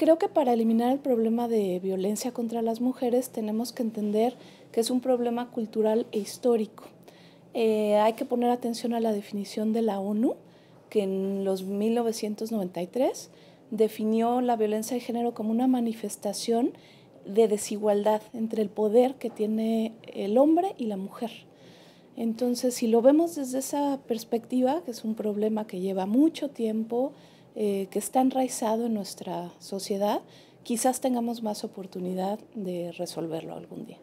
Creo que para eliminar el problema de violencia contra las mujeres tenemos que entender que es un problema cultural e histórico. Eh, hay que poner atención a la definición de la ONU, que en los 1993 definió la violencia de género como una manifestación de desigualdad entre el poder que tiene el hombre y la mujer. Entonces, si lo vemos desde esa perspectiva, que es un problema que lleva mucho tiempo, eh, que está enraizado en nuestra sociedad, quizás tengamos más oportunidad de resolverlo algún día.